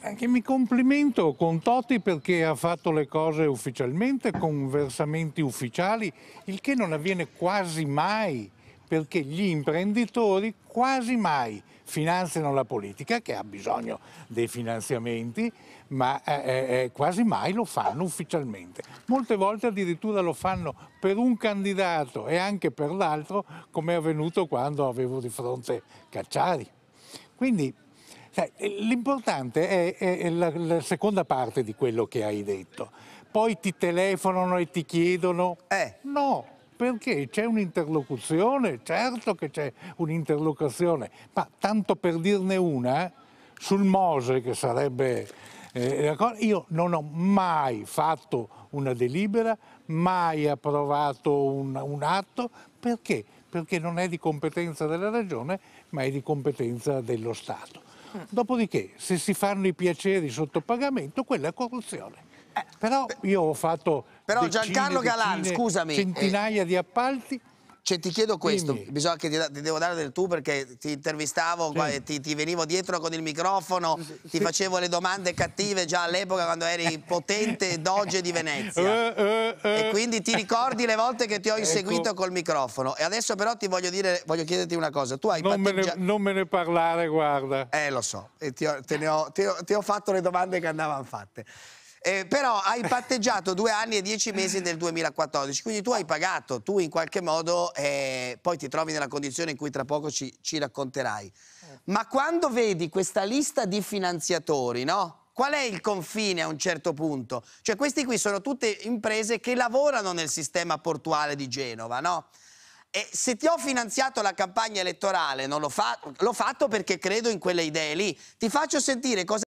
Anche mi complimento con Totti perché ha fatto le cose ufficialmente con versamenti ufficiali, il che non avviene quasi mai perché gli imprenditori quasi mai finanziano la politica che ha bisogno dei finanziamenti, ma eh, eh, eh quasi mai lo fanno ufficialmente. Molte volte addirittura lo fanno per un candidato e anche per l'altro, come è avvenuto quando avevo di fronte Cacciari. Quindi eh, l'importante è, è, è la, la seconda parte di quello che hai detto. Poi ti telefonano e ti chiedono... Eh. No, perché c'è un'interlocuzione, certo che c'è un'interlocuzione, ma tanto per dirne una, eh, sul Mose che sarebbe... Eh, io non ho mai fatto una delibera, mai approvato un, un atto, perché? Perché non è di competenza della Regione, ma è di competenza dello Stato. Mm. Dopodiché, se si fanno i piaceri sotto pagamento, quella è corruzione. Eh, però io ho fatto Però decine, Giancarlo Galan, decine, scusami, eh. centinaia eh, di appalti. Cioè, ti chiedo questo, Dimmi. bisogna che ti, ti, devo dare del tu perché ti intervistavo, sì. ti, ti, venivo dietro con il microfono, sì. ti facevo le domande cattive già all'epoca quando eri potente doge di Venezia. Uh, uh. Eh, eh. E quindi ti ricordi le volte che ti ho ecco. inseguito ecco. col microfono. E adesso però ti voglio, dire, voglio chiederti una cosa. Tu hai non, me ne, non me ne parlare, guarda. Eh, lo so. E ti ho, te ne ho, ti ho, ti ho fatto le domande che andavano fatte. Eh, però hai patteggiato due anni e dieci mesi nel 2014, quindi tu hai pagato, tu in qualche modo eh, poi ti trovi nella condizione in cui tra poco ci, ci racconterai. Eh. Ma quando vedi questa lista di finanziatori, no? Qual è il confine a un certo punto? Cioè questi qui sono tutte imprese che lavorano nel sistema portuale di Genova, no? E se ti ho finanziato la campagna elettorale, non l'ho, fa- l'ho fatto perché credo in quelle idee lì, ti faccio sentire cosa...